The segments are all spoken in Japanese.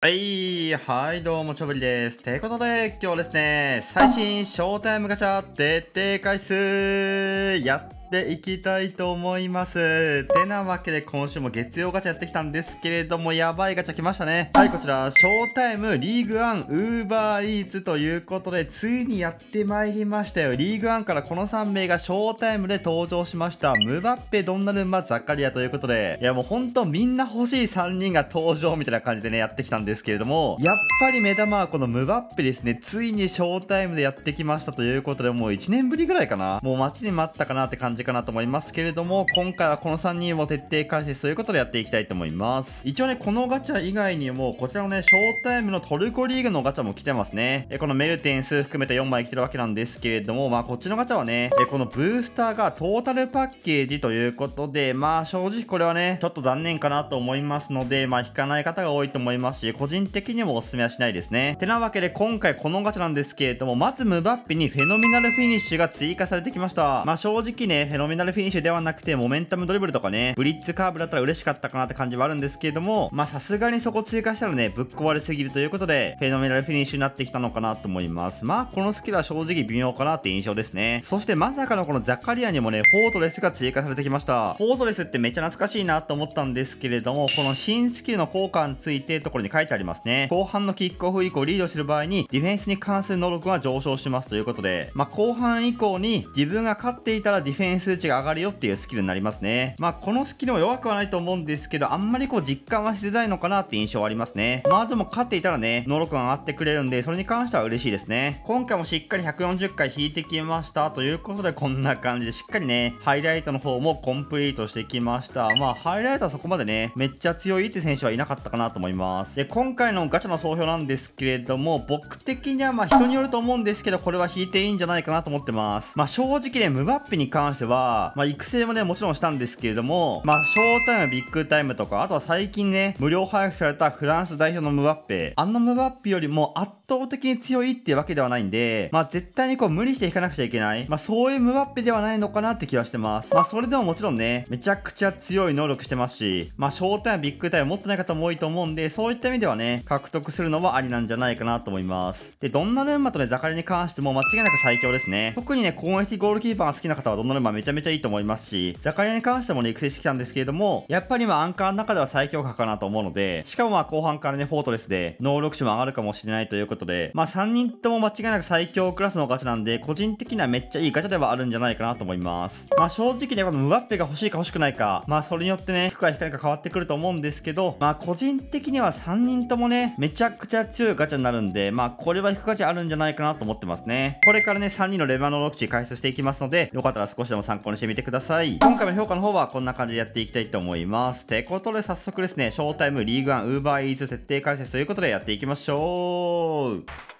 はい、はい、どうも、ちょぶりです。てことで、今日ですね、最新ショータイムガチャ、徹底回数、やっっていきたいと思います。てなわけで今週も月曜ガチャやってきたんですけれども、やばいガチャ来ましたね。はい、こちら、ショータイムリーグワンウーバーイーツということで、ついにやってまいりましたよ。リーグワンからこの3名がショータイムで登場しました。ムバッペ、ドンナルンマ、ザカリアということで、いやもうほんとみんな欲しい3人が登場みたいな感じでね、やってきたんですけれども、やっぱり目玉はこのムバッペですね。ついにショータイムでやってきましたということで、もう1年ぶりぐらいかな。もう待ちに待ったかなって感じじかなと思いますけれども、今回はこの3人を徹底解説ということでやっていきたいと思います。一応ね、このガチャ以外にも、こちらのね、ショータイムのトルコリーグのガチャも来てますね。えこのメルテンス含めて4枚来てるわけなんですけれども、まあ、こっちのガチャはね、えこのブースターがトータルパッケージということで、まあ、正直これはね、ちょっと残念かなと思いますので、まあ、引かない方が多いと思いますし、個人的にもおすすめはしないですね。てなわけで、今回このガチャなんですけれども、まずムバッピにフェノミナルフィニッシュが追加されてきました。まあ、正直ね、フェノミナルフィニッシュではなくて、モメンタムドリブルとかね、ブリッツカーブだったら嬉しかったかなって感じはあるんですけれども、まあさすがにそこ追加したらね、ぶっ壊れすぎるということで、フェノメナルフィニッシュになってきたのかなと思います。まあこのスキルは正直微妙かなって印象ですね。そしてまさかのこのザカリアにもね、フォートレスが追加されてきました。フォートレスってめっちゃ懐かしいなと思ったんですけれども、この新スキルの効果についてところに書いてありますね。後半のキックオフ以降リードする場合に、ディフェンスに関する能力が上昇しますということで、まあ後半以降に自分が勝っていたらディフェン数値が上がるよっていうスキルになりますね。まあ、このスキルも弱くはないと思うんですけど、あんまりこう実感はしづらいのかなって印象はありますね。まあ、でも勝っていたらね、能力が上がってくれるんで、それに関しては嬉しいですね。今回もしっかり140回引いてきました。ということで、こんな感じでしっかりね、ハイライトの方もコンプリートしてきました。まあ、ハイライトはそこまでね、めっちゃ強いって選手はいなかったかなと思います。で、今回のガチャの総評なんですけれども、僕的にはまあ人によると思うんですけど、これは引いていいんじゃないかなと思ってます。まあ、正直ね、ムバッペに関しては、まあ、育成もね、もちろんしたんですけれども、まあ、ショータイム、ビッグタイムとか、あとは最近ね、無料配布されたフランス代表のムバッペ、あのムバッペよりも圧倒的に強いっていうわけではないんで、まあ、絶対にこう、無理して引かなくちゃいけない、まあ、そういうムバッペではないのかなって気はしてます。まあ、それでももちろんね、めちゃくちゃ強い能力してますし、まあ、ショータイム、ビッグタイム持ってない方も多いと思うんで、そういった意味ではね、獲得するのはありなんじゃないかなと思います。で、どんなルンマとね、ザカリに関しても間違いなく最強ですね。特にね、攻撃ゴールキーパーが好きな方はどんなルンマめちゃめちゃいいと思いますし、ザカリアに関してもね、育成してきたんですけれども、やっぱりまあアンカーの中では最強格かなと思うので、しかもまあ後半からね、フォートレスで能力値も上がるかもしれないということで、まあ3人とも間違いなく最強クラスのガチャなんで、個人的にはめっちゃいいガチャではあるんじゃないかなと思います。まあ正直ね、このムバッペが欲しいか欲しくないか、まあそれによってね、服か光か変わってくると思うんですけど、まあ個人的には3人ともね、めちゃくちゃ強いガチャになるんで、まあこれは引く価値あるんじゃないかなと思ってますね。これからね、3人のレバー能力値解説していきますので、よかったら少しでも参考にしてみてください。今回の評価の方はこんな感じでやっていきたいと思います。てことで早速ですね、ショータイムリーグワンウーバーイーツ徹底解説ということでやっていきましょう。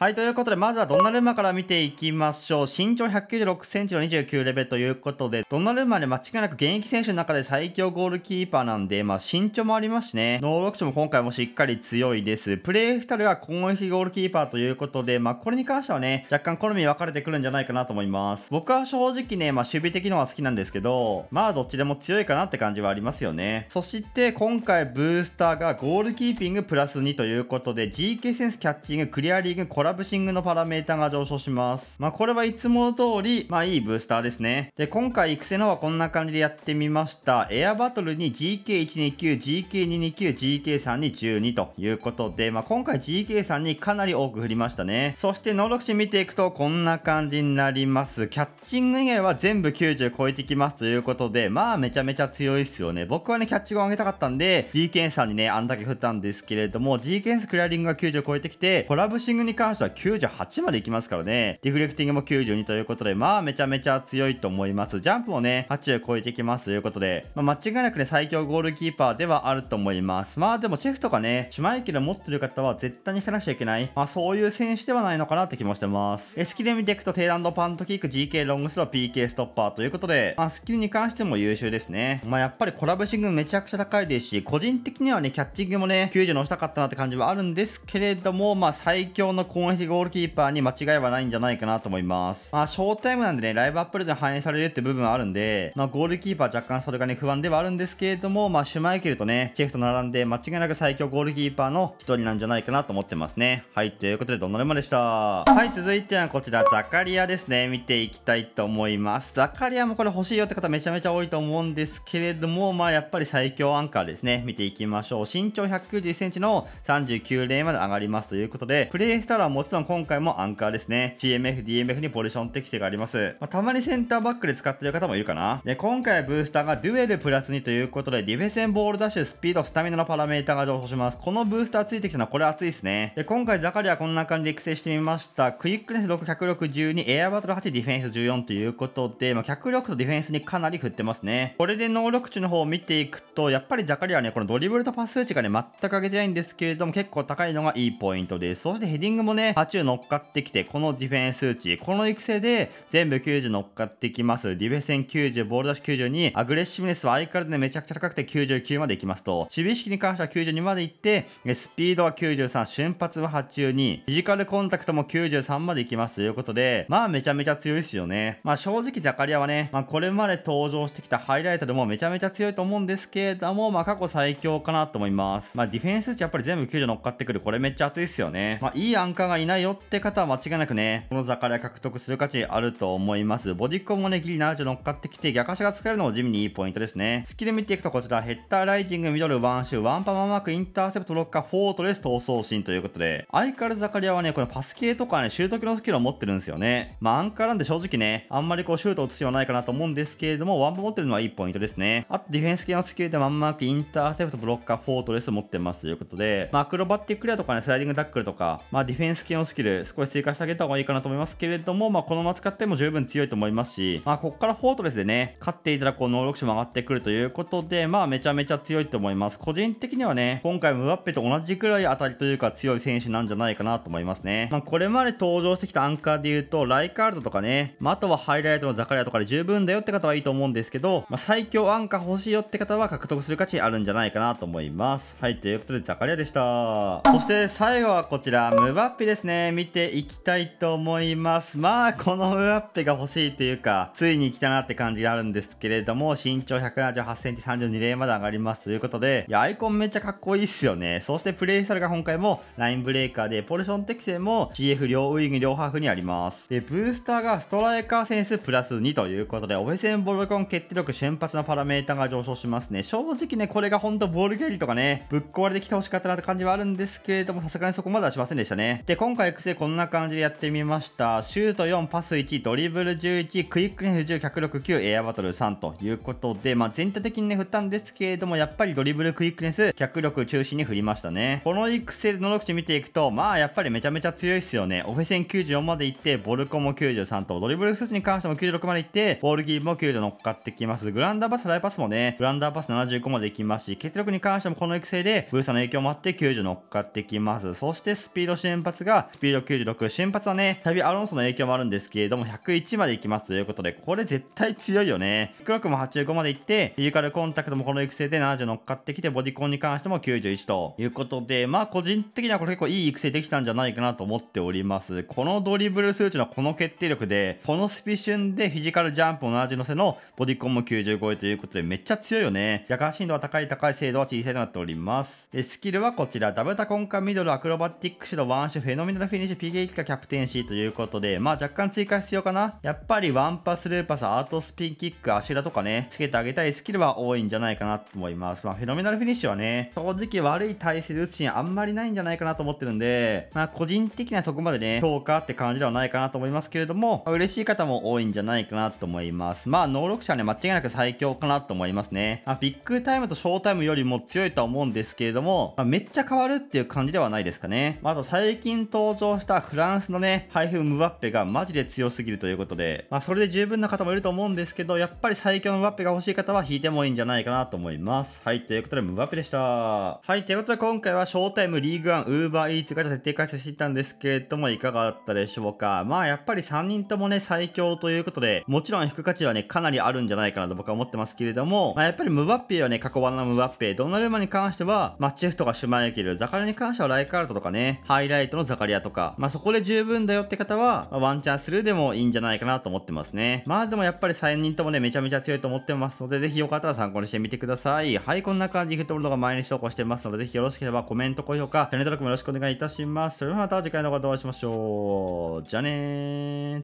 はい、ということで、まずはドンナルマから見ていきましょう。身長196センチの29レベルということで、ドンナルマね、間違いなく現役選手の中で最強ゴールキーパーなんで、まあ身長もありますしね、能力値も今回もしっかり強いです。プレイスタイルは攻撃ゴールキーパーということで、まあこれに関してはね、若干好み分かれてくるんじゃないかなと思います。僕は正直ね、まあ守備的のは好きなんですけど、まあどっちでも強いかなって感じはありますよね。そして今回ブースターがゴールキーピングプラス2ということで、GK センスキャッチング、クリアリング、コララブシングのパラメータが上昇します。まあ、これはいつも通り、まあ、いいブースターですね。で、今回、育成のはこんな感じでやってみました。エアバトルに GK129、GK229、GK3212 ということで、まあ、今回 GK3 にかなり多く振りましたね。そして、能力値見ていくと、こんな感じになります。キャッチング以外は全部90超えてきますということで、まあ、めちゃめちゃ強いっすよね。僕はね、キャッチ後上げたかったんで、GK 3にね、あんだけ振ったんですけれども、GK クリアリングが90超えてきて、コラブシングに関してしては98までいきますからね。ディフレクティングも92ということで、まあめちゃめちゃ強いと思います。ジャンプもね、8を超えてきますということで、まあ、間違いなくね、最強ゴールキーパーではあると思います。まあでもシェフとかね、シュマイケル持ってる方は絶対に引かなくちゃいけない。まあそういう選手ではないのかなって気もしてます。スキル見ていくと、低ランドパントキック、GK ロングスロー、PK ストッパーということで、まあスキルに関しても優秀ですね。まあやっぱりコラボシングめちゃくちゃ高いですし、個人的にはね、キャッチングもね、90のしたかったなって感じはあるんですけれども、まあ最強の攻の日ゴールキーパーに間違いはないんじゃないかなと思います。まあ、ショータイムなんでね、ライブアップルで反映されるって部分はあるんで、まあ、ゴールキーパー若干それがね、不安ではあるんですけれども、まあ、シュマイケルとね、チェフと並んで、間違いなく最強ゴールキーパーの一人なんじゃないかなと思ってますね。はい、ということで、どんなレマでした。はい、続いてはこちら、ザカリアですね。見ていきたいと思います。ザカリアもこれ欲しいよって方めちゃめちゃ多いと思うんですけれども、まあ、やっぱり最強アンカーですね。見ていきましょう。身長1 9 0センチの39レーンまで上がりますということで、プレイスターももちろん今回もアンカーですね。CMF、DMF にポジション適性があります。まあ、たまにセンターバックで使ってる方もいるかな。で、今回はブースターがデュエルプラス2ということで、ディフェンスボールダッシュ、スピード、スタミナのパラメータが上昇します。このブースターついてきたのはこれ熱いですね。で、今回ザカリはこんな感じで育成してみました。クイックネス6、162、エアバトル8、ディフェンス14ということで、まあ、脚力とディフェンスにかなり振ってますね。これで能力値の方を見ていくと、やっぱりザカリはね、このドリブルとパス数値がね、全く上げてないんですけれども、結構高いのがいいポイントです。そしてヘディングもね、ね、80乗っかってきて、このディフェンス値、この育成で全部90乗っかってきます。ディフェンス戦90、ボール出し9 2アグレッシブネスは相変わらずね、めちゃくちゃ高くて99まで行きますと、守備意識に関しては92まで行って、スピードは93、瞬発は82、フィジカルコンタクトも93まで行きますということで、まあめちゃめちゃ強いですよね。まあ正直ザカリアはね、まあこれまで登場してきたハイライトでもめちゃめちゃ強いと思うんですけれども、まあ過去最強かなと思います。まあディフェンス値やっぱり全部90乗っかってくる、これめっちゃ熱いですよね。まあいいアンカーがいないよって方は間違いなくね、このザカリア獲得する価値あると思います。ボディコンもね、ギリ70乗っかってきて、逆足が使えるのも地味にいいポイントですね。スキル見ていくとこちら、ヘッダーライジング、ミドル、ワンシュー、ワンパマンマーク、インターセプト、ロッカー、フォートレス、闘争心ということで、相変わらずザカリアはね、このパス系とかね、シュート機のスキルを持ってるんですよね。まあ、アンカーなんで正直ね、あんまりこうシュート打つ必要はないかなと思うんですけれども、ワンパ持ってるのはいいポイントですね。あとディフェンス系のスキルでワンマーク、インターセプト、ブロッカー、フォートレス持ってますということで、まあ、アクロバティックレアとかね、スライディングダックルとか、まあ、ディフェンススキンをスキル少し追加してあげた方がいいかなと思いますけれども、まあ、このまま使っても十分強いと思いますし、まあ、ここからフォートレスでね、勝っていたらこう能力値も上がってくるということで、まあ、めちゃめちゃ強いと思います。個人的にはね、今回ムバッペと同じくらい当たりというか強い選手なんじゃないかなと思いますね。まあ、これまで登場してきたアンカーで言うと、ライカールドとかね、まあ、あとはハイライトのザカリアとかで十分だよって方はいいと思うんですけど、まあ、最強アンカー欲しいよって方は獲得する価値あるんじゃないかなと思います。はい、ということでザカリアでした。そして最後はこちら、ムバッペですね。見ていきたいと思います。まあ、この上アッペが欲しいというか、ついに来たなって感じがあるんですけれども、身長178センチ32レーンまで上がりますということで、いや、アイコンめっちゃかっこいいっすよね。そしてプレイスタイルが今回もラインブレーカーで、ポジション適性も CF 両ウイング両ハーフにあります。で、ブースターがストライカーセンスプラス2ということで、オフェセンボルコン決定力瞬発のパラメータが上昇しますね。正直ね、これがほんとボール蹴りとかね、ぶっ壊れてきてほしかったなって感じはあるんですけれども、さすがにそこまではしませんでしたね。で、今回育成こんな感じでやってみました。シュート4、パス1、ドリブル11、クイックレス10、脚力9、エアバトル3ということで、まあ、全体的にね、振ったんですけれども、やっぱりドリブル、クイックネス、脚力中心に振りましたね。この育成の6値見ていくと、まあ、やっぱりめちゃめちゃ強いっすよね。オフェセン94までいって、ボルコも93と、ドリブル数値に関しても96までいって、ボールギーも90乗っかってきます。グランダーパス、ライパスもね、グランダーパス75までいきますし、結力に関してもこの育成で、ブースターの影響もあって90乗っかってきます。そしてスピード瞬発がが、スピード96、瞬発はね、旅アロンソの影響もあるんですけれども、101まで行きますということで、これ絶対強いよね。黒くも85まで行って、フィジカルコンタクトもこの育成で70乗っかってきて、ボディコンに関しても91ということで、まあ個人的にはこれ結構いい育成できたんじゃないかなと思っております。このドリブル数値のこの決定力で、このスピシュンでフィジカルジャンプを70乗せの、ボディコンも90超ということで、めっちゃ強いよね。夜間深度は高い高い精度は小さいとなっております。スキルはこちら、ダブタコンカミドルアクロバティックシュドワンシュフェのノミナルフィニッシュ PK 以下キャプテンシーということで、まあ若干追加必要かな。やっぱりワンパス、ルーパス、アートスピンキック、足裏とかね、つけてあげたいスキルは多いんじゃないかなと思います。まあフェノミナルフィニッシュはね、正直悪い体勢で打つシーンあんまりないんじゃないかなと思ってるんで、まあ個人的にはそこまでね、評価って感じではないかなと思いますけれども、まあ、嬉しい方も多いんじゃないかなと思います。まあ能力者はね、間違いなく最強かなと思いますね。まあ、ビッグタイムとショータイムよりも強いとは思うんですけれども、まあ、めっちゃ変わるっていう感じではないですかね。まあ、あと最近登場したフランスのね、ハイフ・ムバッペがマジで強すぎるということで、まあ、それで十分な方もいると思うんですけど、やっぱり最強のムバッペが欲しい方は引いてもいいんじゃないかなと思います。はい、ということでムバッペでした。はい、ということで今回はショータイムリーグワン、ウーバーイーツが設定解説していたんですけれども、いかがだったでしょうか。まあ、やっぱり3人ともね、最強ということで、もちろん引く価値はね、かなりあるんじゃないかなと僕は思ってますけれども、まあ、やっぱりムバッペはね、過去版のムバッペ、ドンナルーマに関しては、マッチェフとかシュマイケル、ザカルに関してはライカールトとかね、ハイライトの盛りだとか、まあ、そこで十分だよって方は、まあ、ワンチャンスルーでもいいんじゃないかなと思ってますね。まあでもやっぱり3人ともね、めちゃめちゃ強いと思ってますので、ぜひよかったら参考にしてみてください。はい、こんな感じでフットボール動画毎日投稿してますので、ぜひよろしければコメント、高評価、チャンネル登録もよろしくお願いいたします。それではまた次回の動画でお会いしましょう。じゃあねー。